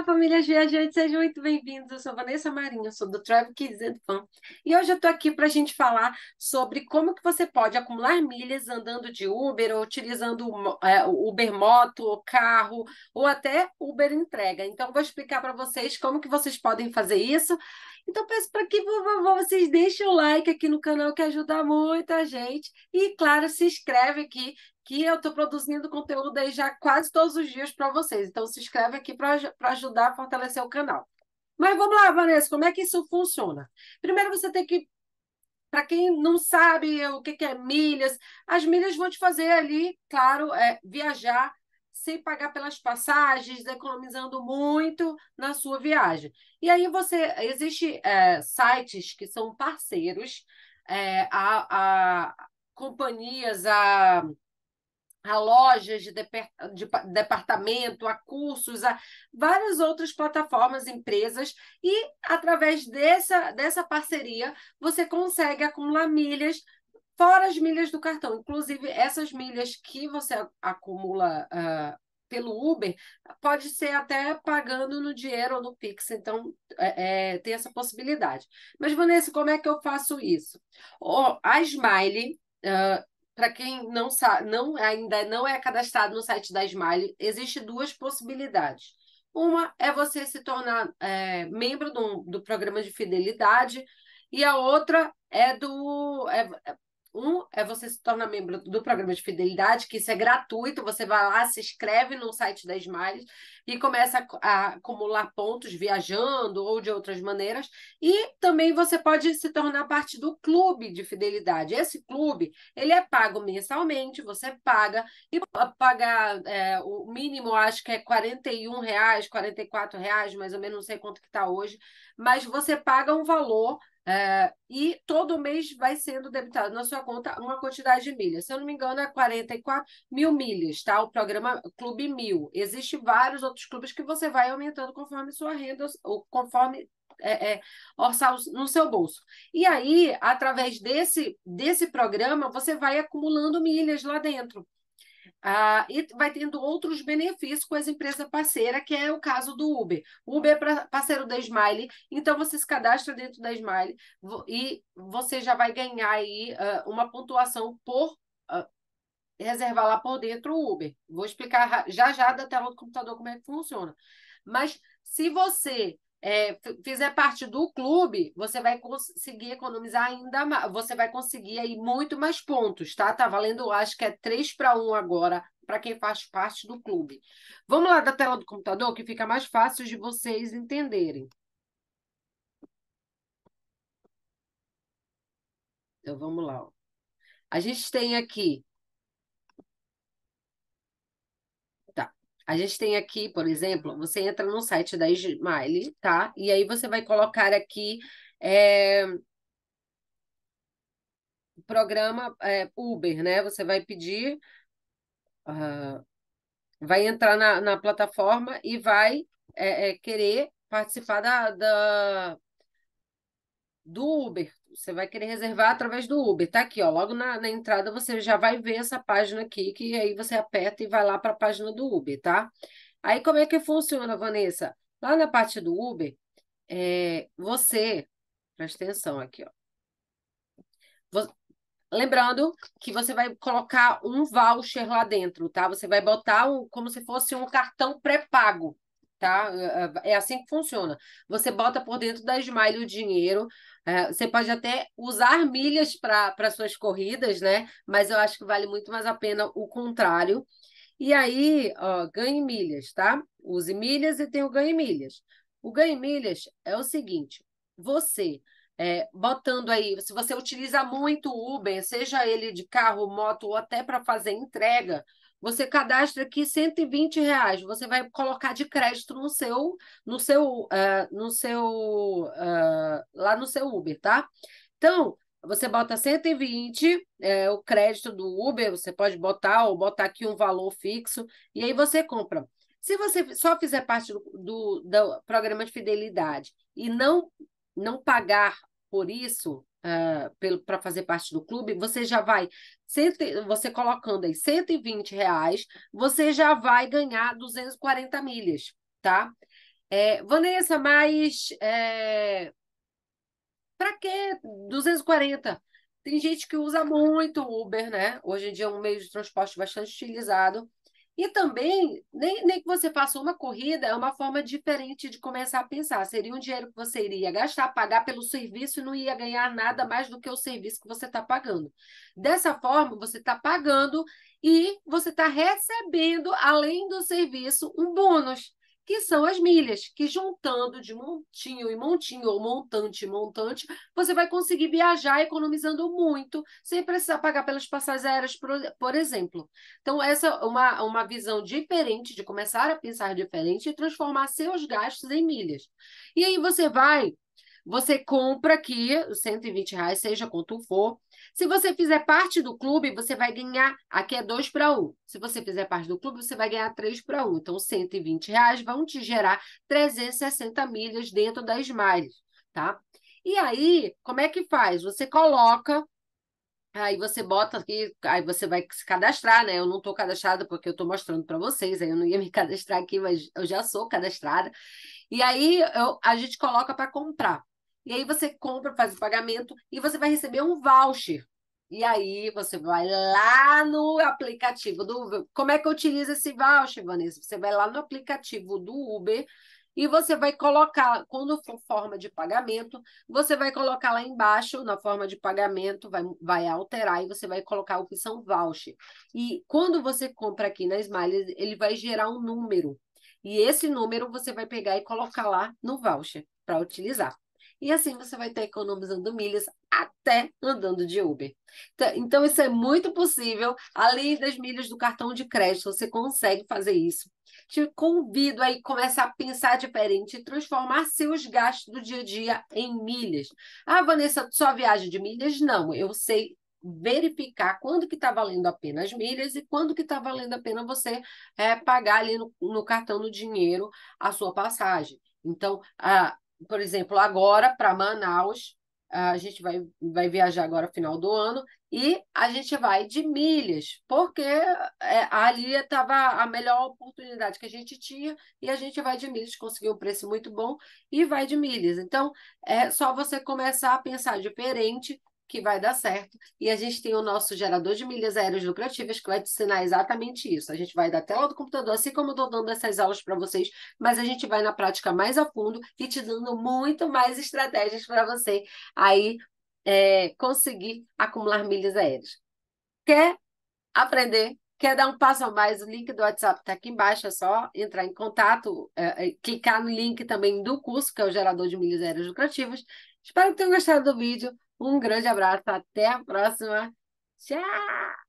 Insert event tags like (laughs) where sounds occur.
Olá, famílias viajantes, sejam muito bem-vindos. Eu sou Vanessa Marinho, sou do Travel Kids Fan. E hoje eu estou aqui para a gente falar sobre como que você pode acumular milhas andando de Uber, ou utilizando é, Uber moto, ou carro, ou até Uber entrega. Então, vou explicar para vocês como que vocês podem fazer isso. Então, peço para que, por favor, vocês deixem o like aqui no canal, que ajuda muito a gente. E, claro, se inscreve aqui eu estou produzindo conteúdo aí já quase todos os dias para vocês. Então, se inscreve aqui para ajudar a fortalecer o canal. Mas vamos lá, Vanessa, como é que isso funciona? Primeiro você tem que. Para quem não sabe o que, que é milhas, as milhas vão te fazer ali, claro, é, viajar sem pagar pelas passagens, economizando muito na sua viagem. E aí você existe é, sites que são parceiros, é, a, a companhias, a a lojas de, departamento, a cursos, a várias outras plataformas, empresas, e através dessa, dessa parceria você consegue acumular milhas fora as milhas do cartão. Inclusive, essas milhas que você acumula uh, pelo Uber, pode ser até pagando no dinheiro ou no Pix, então é, é, tem essa possibilidade. Mas, Vanessa, como é que eu faço isso? Oh, a Smile, uh, para quem não sabe, não, ainda não é cadastrado no site da Smile, existe duas possibilidades. Uma é você se tornar é, membro do, do programa de fidelidade, e a outra é do é, um é você se tornar membro do programa de fidelidade, que isso é gratuito, você vai lá, se inscreve no site da Smiles e começa a, acumular pontos viajando ou de outras maneiras. E também você pode se tornar parte do clube de fidelidade. Esse clube, ele é pago mensalmente, você paga e pagar é, o mínimo, acho que é R$ 41, reais, R$ 44, reais, mais ou menos, não sei quanto que está hoje, mas você paga um valor é, e todo mês vai sendo debitado na sua conta uma quantidade de milhas. Se eu não me engano, é 44 mil milhas, tá? O programa Clube Mil. Existem vários outros clubes que você vai aumentando conforme sua renda, ou conforme é, é, orçar no seu bolso. E aí, através desse, desse programa, você vai acumulando milhas lá dentro. Ah, e vai tendo outros benefícios com as empresas parceiras, que é o caso do Uber. O Uber é parceiro da Smile, então você se cadastra dentro da Smile e você já vai ganhar aí uh, uma pontuação por uh, reservar lá por dentro o Uber. Vou explicar já já da tela do computador como é que funciona. Mas se você é, fizer parte do clube, você vai conseguir economizar ainda mais, você vai conseguir aí muito mais pontos, tá? Tá valendo, acho que é 3 para 1 agora para quem faz parte do clube. Vamos lá da tela do computador, que fica mais fácil de vocês entenderem. Então, vamos lá. Ó. A gente tem aqui A gente tem aqui, por exemplo, você entra no site da Smile, tá? E aí você vai colocar aqui é, programa é, Uber, né? Você vai pedir, uh, vai entrar na, na, plataforma e vai é, querer participar da, da do Uber, você vai querer reservar através do Uber. Tá aqui, ó, logo na, na entrada você já vai ver essa página aqui, que aí você aperta e vai lá para a página do Uber, tá? Aí como é que funciona, Vanessa? Lá na parte do Uber, é, você, presta atenção aqui, ó. lembrando que você vai colocar um voucher lá dentro, tá? Você vai botar um, como se fosse um cartão pré-pago, tá? É, é, é assim que funciona. Você bota por dentro da Smile o dinheiro, é, você pode até usar milhas para suas corridas, né? Mas eu acho que vale muito mais a pena o contrário. E aí, ó, ganhe milhas, tá? Use milhas e tem o ganhe milhas. O ganhe milhas é o seguinte: você é, botando aí, se você utiliza muito o Uber, seja ele de carro, moto ou até para fazer entrega, você cadastra aqui 120 reais, você vai colocar de crédito no seu, no seu, uh, no seu, uh, lá no seu Uber, tá? Então, você bota 120, é, eh, o crédito do Uber, você pode botar ou botar aqui um valor fixo, e aí você compra. Se você só fizer parte do, do, do programa de fidelidade e não, não pagar por isso, uh, ah, para fazer parte do clube, você já vai, cento, você colocando aí 120 reais, você já vai ganhar 240 milhas, tá? É, Vanessa, mas é, para que 240? Tem gente que usa muito o Uber, né? Hoje em dia é um meio de transporte bastante utilizado. E também, nem, nem que você faça uma corrida, é uma forma diferente de começar a pensar. Seria um dinheiro que você iria gastar, pagar pelo serviço e não ia ganhar nada mais do que o serviço que você está pagando. Dessa forma, você está pagando e você está recebendo, além do serviço, um bônus que são as milhas, que juntando de montinho em montinho, ou montante em montante, você vai conseguir viajar economizando muito, sem precisar pagar pelas passagens aéreas, por, por exemplo. Então, essa é uma, uma visão diferente de começar a pensar diferente e transformar seus gastos em milhas. E aí você vai, você compra aqui, 120 reais, seja quanto for, se você fizer parte do clube, você vai ganhar. Aqui é 2 para 1. Se você fizer parte do clube, você vai ganhar 3 para 1. Então, 120 reais vão te gerar 360 milhas dentro da Smiles, tá? E aí, como é que faz? Você coloca Aí você bota aqui, aí você vai se cadastrar, né? Eu não estou cadastrada porque eu estou mostrando para vocês, aí eu não ia me (laughs) cadastrar aqui, mas eu já sou cadastrada. E aí eu, a gente coloca para comprar. E aí você compra, faz o pagamento e você vai receber um voucher. E aí você vai lá no aplicativo do Uber. Como é que utiliza esse voucher, Vanessa? Você vai lá no aplicativo do Uber e você vai colocar, quando for forma de pagamento, você vai colocar lá embaixo, na forma de pagamento, vai, vai alterar e você vai colocar a opção voucher. E quando você compra aqui na Smile, ele vai gerar um número. E esse número você vai pegar e colocar lá no voucher para utilizar. E assim você vai estar economizando milhas até andando de Uber. Então, então, isso é muito possível. Além das milhas do cartão de crédito, você consegue fazer isso. Te convido aí começar a pensar diferente e transformar seus gastos do dia a dia em milhas. Ah, Vanessa, só viagem de milhas? Não, eu sei verificar quando que está valendo a pena as milhas e quando que está valendo a pena você é, pagar ali no, no cartão, no dinheiro, a sua passagem. Então, a, ah, por exemplo, agora para Manaus, a gente vai, vai viajar agora final do ano e a gente vai de milhas, porque é, ali estava a melhor oportunidade que a gente tinha e a gente vai de milhas, conseguiu um preço muito bom e vai de milhas. Então, é só você começar a pensar diferente que vai dar certo. E a gente tem o nosso gerador de milhas aéreas lucrativas que vai te ensinar exatamente isso. A gente vai da tela do computador, assim como eu estou dando essas aulas para vocês, mas a gente vai na prática mais a fundo e te dando muito mais estratégias para você aí é, conseguir acumular milhas aéreas. Quer aprender? Quer dar um passo a mais? O link do WhatsApp está aqui embaixo, é só entrar em contato, é, é, clicar no link também do curso, que é o Gerador de Milhas Aéreas Lucrativas, Espero que tenham gostado do vídeo. Um grande abraço, até a próxima. Tchau!